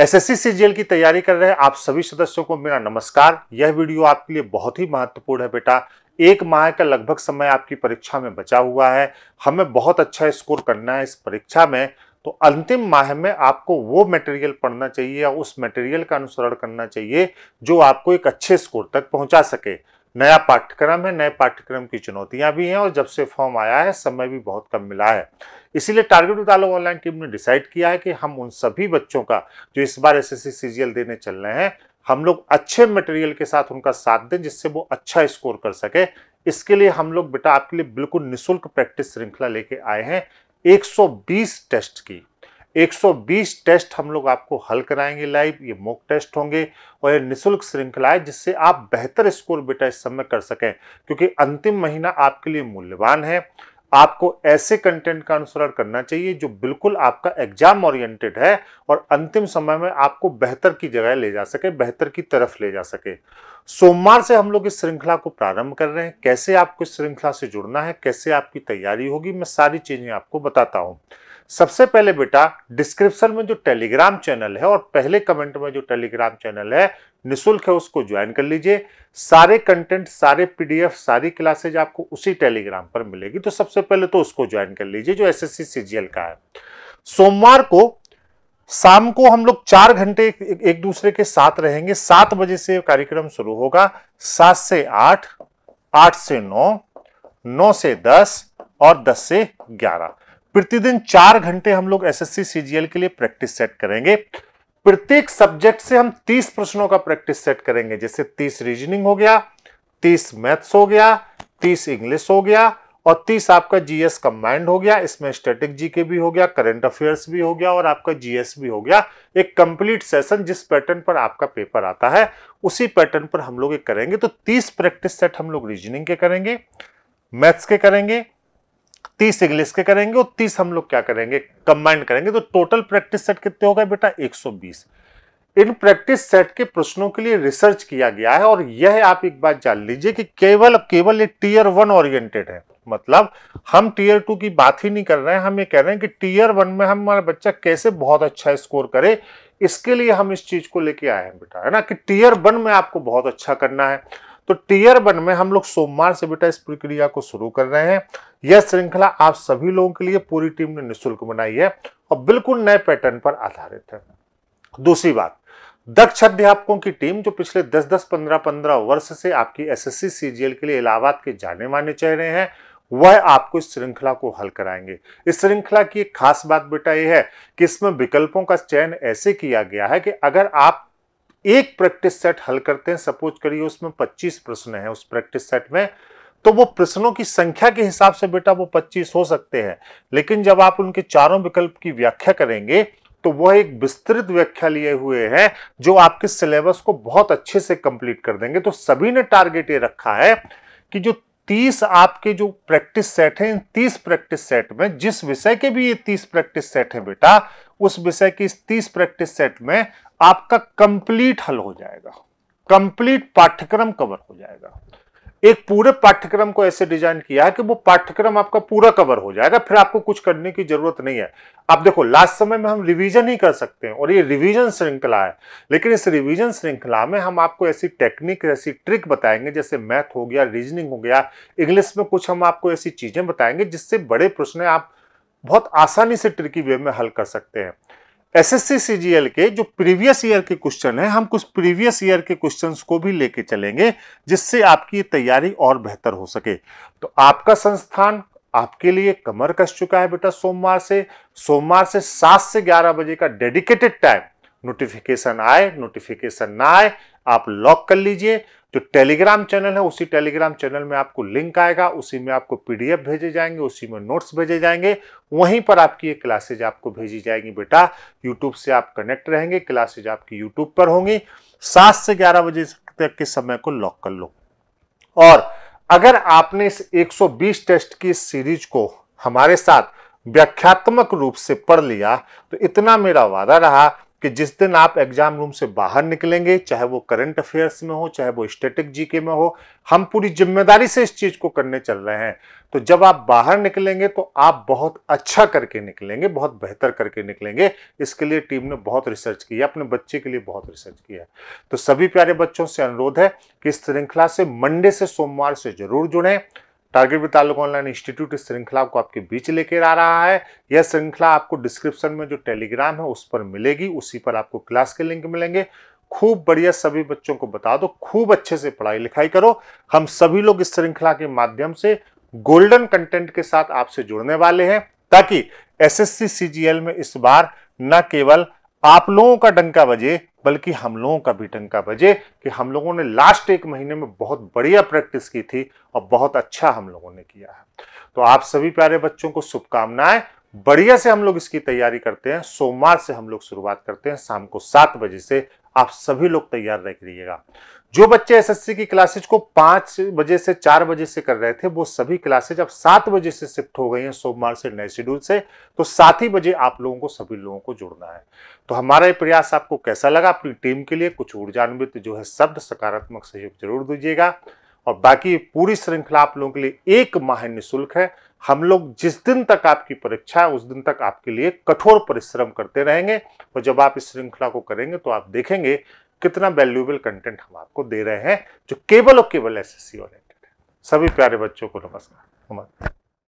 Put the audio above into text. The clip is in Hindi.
एसएससी सीजीएल की तैयारी कर रहे आप सभी सदस्यों को मेरा नमस्कार यह वीडियो आपके लिए बहुत ही महत्वपूर्ण है बेटा एक माह का लगभग समय आपकी परीक्षा में बचा हुआ है हमें बहुत अच्छा स्कोर करना है इस परीक्षा में तो अंतिम माह में आपको वो मटेरियल पढ़ना चाहिए या उस मटेरियल का अनुसरण करना चाहिए जो आपको एक अच्छे स्कोर तक पहुंचा सके नया पाठ्यक्रम है नए पाठ्यक्रम की चुनौतियां भी हैं और जब से फॉर्म आया है समय भी बहुत कम मिला है इसीलिए टारगेट उतालो ऑनलाइन टीम ने डिसाइड किया है कि हम उन सभी बच्चों का जो इस बार एस एस देने चल रहे हैं हम लोग अच्छे मटेरियल के साथ उनका साथ दें जिससे वो अच्छा स्कोर कर सके इसके लिए हम लोग बेटा आपके लिए बिल्कुल निःशुल्क प्रैक्टिस श्रृंखला लेके आए हैं 120 टेस्ट की 120 टेस्ट हम लोग आपको हल कराएंगे लाइव ये मॉक टेस्ट होंगे और ये निशुल्क श्रृंखला है जिससे आप बेहतर स्कोर बेटा इस समय कर सकें क्योंकि अंतिम महीना आपके लिए मूल्यवान है आपको ऐसे कंटेंट का अनुसरण करना चाहिए जो बिल्कुल आपका एग्जाम ओरिएंटेड है और अंतिम समय में आपको बेहतर की जगह ले जा सके बेहतर की तरफ ले जा सके सोमवार से हम लोग इस श्रृंखला को प्रारंभ कर रहे हैं कैसे आपको इस श्रृंखला से जुड़ना है कैसे आपकी तैयारी होगी मैं सारी चीजें आपको बताता हूँ सबसे पहले बेटा डिस्क्रिप्शन में जो टेलीग्राम चैनल है और पहले कमेंट में जो टेलीग्राम चैनल है निशुल्क है उसको ज्वाइन कर लीजिए सारे कंटेंट सारे पीडीएफ सारी क्लासेज आपको उसी टेलीग्राम पर मिलेगी तो सबसे पहले तो उसको ज्वाइन कर लीजिए जो एसएससी सीजीएल का है सोमवार को शाम को हम लोग चार घंटे एक दूसरे के साथ रहेंगे सात बजे से कार्यक्रम शुरू होगा सात से आठ आठ से नौ नौ से दस और दस से ग्यारह प्रतिदिन चार घंटे हम लोग जी एल के लिए प्रैक्टिस सेट करेंगे प्रत्येक सब्जेक्ट से हम तीस प्रश्नों का प्रैक्टिस सेट करेंगे जैसे तीस रीजनिंग हो गया तीस मैथ्स हो गया तीस इंग्लिश हो गया और तीस आपका जीएस कंबाइंड हो गया इसमें स्टेटिक जीके भी हो गया करंट अफेयर्स भी हो गया और आपका जीएस भी हो गया एक कंप्लीट सेशन जिस पैटर्न पर आपका पेपर आता है उसी पैटर्न पर हम लोग करेंगे तो तीस प्रैक्टिस सेट हम लोग रीजनिंग के करेंगे मैथ्स के करेंगे तीस इंग्लिश के करेंगे और तीस हम लोग क्या करेंगे कंबाइंड करेंगे तो टोटल प्रैक्टिस सेट कितने हो गए बेटा 120 इन प्रैक्टिस सेट के प्रश्नों के लिए रिसर्च किया गया है और यह आप एक बात जान लीजिए कि केवल केवल ये टीयर वन ओरिएंटेड है मतलब हम टीयर टू की बात ही नहीं कर रहे हैं हम ये कह रहे हैं कि टीयर वन में हमारा बच्चा कैसे बहुत अच्छा स्कोर करे इसके लिए हम इस चीज को लेके आए हैं बेटा है ना कि टीयर वन में आपको बहुत अच्छा करना है तो टीयर वन में हम लोग सोमवार से बेटा इस प्रक्रिया को शुरू कर रहे हैं यह श्रृंखला आप सभी लोगों के लिए पूरी टीम ने निःशुल्क बनाई है और बिल्कुल नए पैटर्न पर आधारित है दूसरी बात दक्ष अध्यापकों की टीम जो पिछले 10-10, 15-15 वर्ष से आपकी एसएससी सीजीएल के लिए इलाहाबाद के जाने माने चेहरे हैं वह आपको इस श्रृंखला को हल कराएंगे इस श्रृंखला की एक खास बात बेटा यह है कि इसमें विकल्पों का चयन ऐसे किया गया है कि अगर आप एक प्रैक्टिस सेट हल करते हैं सपोज करिए उसमें 25 प्रश्न है उस प्रैक्टिस सेट में तो वो प्रश्नों की संख्या के हिसाब से बेटा वो 25 हो सकते हैं लेकिन जब आप उनके चारों विकल्प की व्याख्या करेंगे तो वह एक विस्तृत व्याख्या लिए हुए है जो आपके सिलेबस को बहुत अच्छे से कंप्लीट कर देंगे तो सभी ने टारगेट ये रखा है कि जो तीस आपके जो प्रैक्टिस सेट हैं इन तीस प्रैक्टिस सेट में जिस विषय के भी ये तीस प्रैक्टिस सेट हैं बेटा उस विषय की तीस प्रैक्टिस सेट में आपका कंप्लीट हल हो जाएगा कंप्लीट पाठ्यक्रम कवर हो जाएगा एक पूरे पाठ्यक्रम को ऐसे डिजाइन किया है कि वो पाठ्यक्रम आपका पूरा कवर हो जाएगा फिर आपको कुछ करने की जरूरत नहीं है आप देखो लास्ट समय में हम रिवीजन ही कर सकते हैं और ये रिवीजन श्रृंखला है लेकिन इस रिवीजन श्रृंखला में हम आपको ऐसी टेक्निक ऐसी ट्रिक बताएंगे जैसे मैथ हो गया रीजनिंग हो गया इंग्लिश में कुछ हम आपको ऐसी चीजें बताएंगे जिससे बड़े प्रश्न आप बहुत आसानी से ट्रिकी वे में हल कर सकते हैं एसएससी सीजीएल के जो प्रीवियस ईयर के क्वेश्चन हैं हम कुछ प्रीवियस ईयर के क्वेश्चंस को भी लेके चलेंगे जिससे आपकी तैयारी और बेहतर हो सके तो आपका संस्थान आपके लिए कमर कस चुका है बेटा सोमवार से सोमवार से सात से ग्यारह बजे का डेडिकेटेड टाइम नोटिफिकेशन आए नोटिफिकेशन ना आए आप लॉक कर लीजिए जो टेलीग्राम चैनल है उसी टेलीग्राम चैनल में आपको लिंक आएगा उसी में आपको पीडीएफ भेजे जाएंगे उसी में नोट्स भेजे जाएंगे वहीं पर आपकी ये क्लासेज आपको भेजी जाएंगी बेटा यूट्यूब से आप कनेक्ट रहेंगे क्लासेज आपकी यूट्यूब पर होंगी सात से ग्यारह बजे तक के समय को लॉक कर लो और अगर आपने इस 120 टेस्ट की सीरीज को हमारे साथ व्याख्यात्मक रूप से पढ़ लिया तो इतना मेरा वादा रहा कि जिस दिन आप एग्जाम रूम से बाहर निकलेंगे चाहे वो करंट अफेयर्स में हो चाहे वो स्टेटिक जीके में हो हम पूरी जिम्मेदारी से इस चीज को करने चल रहे हैं तो जब आप बाहर निकलेंगे तो आप बहुत अच्छा करके निकलेंगे बहुत बेहतर करके निकलेंगे इसके लिए टीम ने बहुत रिसर्च की है अपने बच्चे के लिए बहुत रिसर्च किया है तो सभी प्यारे बच्चों से अनुरोध है कि इस श्रृंखला से मंडे से सोमवार से जरूर जुड़ें टारगेट भी ताल्लुक ऑनलाइन इंस्टीट्यूट इस श्रृंखला को आपके बीच लेकर आ रहा है यह श्रृंखला आपको डिस्क्रिप्शन में जो टेलीग्राम है उस पर मिलेगी उसी पर आपको क्लास के लिंक मिलेंगे खूब बढ़िया सभी बच्चों को बता दो खूब अच्छे से पढ़ाई लिखाई करो हम सभी लोग इस श्रृंखला के माध्यम से गोल्डन कंटेंट के साथ आपसे जुड़ने वाले हैं ताकि एस एस में इस बार न केवल आप लोगों का डंका बजे बल्कि हम लोगों का भी टंका बजे कि हम लोगों ने लास्ट एक महीने में बहुत बढ़िया प्रैक्टिस की थी और बहुत अच्छा हम लोगों ने किया है तो आप सभी प्यारे बच्चों को शुभकामनाएं बढ़िया से हम लोग इसकी तैयारी करते हैं सोमवार से हम लोग शुरुआत करते हैं शाम को सात बजे से आप सभी लोग तैयार रख लीजिएगा जो बच्चे एसएससी की क्लासेज को पांच बजे से चार बजे से कर रहे थे वो सभी क्लासेज अब सात बजे से शिफ्ट हो गई हैं सोमवार से नए शेड्यूल से तो सात ही बजे आप लोगों को सभी लोगों को जुड़ना है तो हमारा ये प्रयास आपको कैसा लगा अपनी टीम के लिए कुछ ऊर्जान्वित जो है शब्द सकारात्मक सहयोग जरूर दीजिएगा और बाकी पूरी श्रृंखला आप लोगों के लिए एक माह निःशुल्क है हम लोग जिस दिन तक आपकी परीक्षा है उस दिन तक आपके लिए कठोर परिश्रम करते रहेंगे और जब आप इस श्रृंखला को करेंगे तो आप देखेंगे कितना वैल्यूएबल कंटेंट हम आपको दे रहे हैं जो केवल और केवल एस एस सी ओरिएंटेड है सभी प्यारे बच्चों को नमस्कार नमस्कार